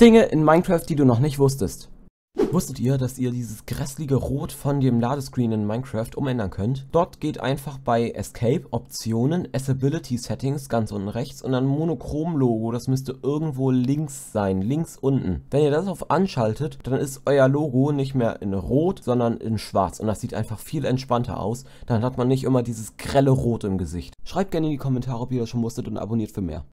Dinge in Minecraft, die du noch nicht wusstest. Wusstet ihr, dass ihr dieses grässliche Rot von dem Ladescreen in Minecraft umändern könnt? Dort geht einfach bei Escape, Optionen, Accessibility Settings ganz unten rechts und dann Monochrom Logo, das müsste irgendwo links sein, links unten. Wenn ihr das auf anschaltet, dann ist euer Logo nicht mehr in Rot, sondern in Schwarz und das sieht einfach viel entspannter aus. Dann hat man nicht immer dieses grelle Rot im Gesicht. Schreibt gerne in die Kommentare, ob ihr das schon wusstet und abonniert für mehr.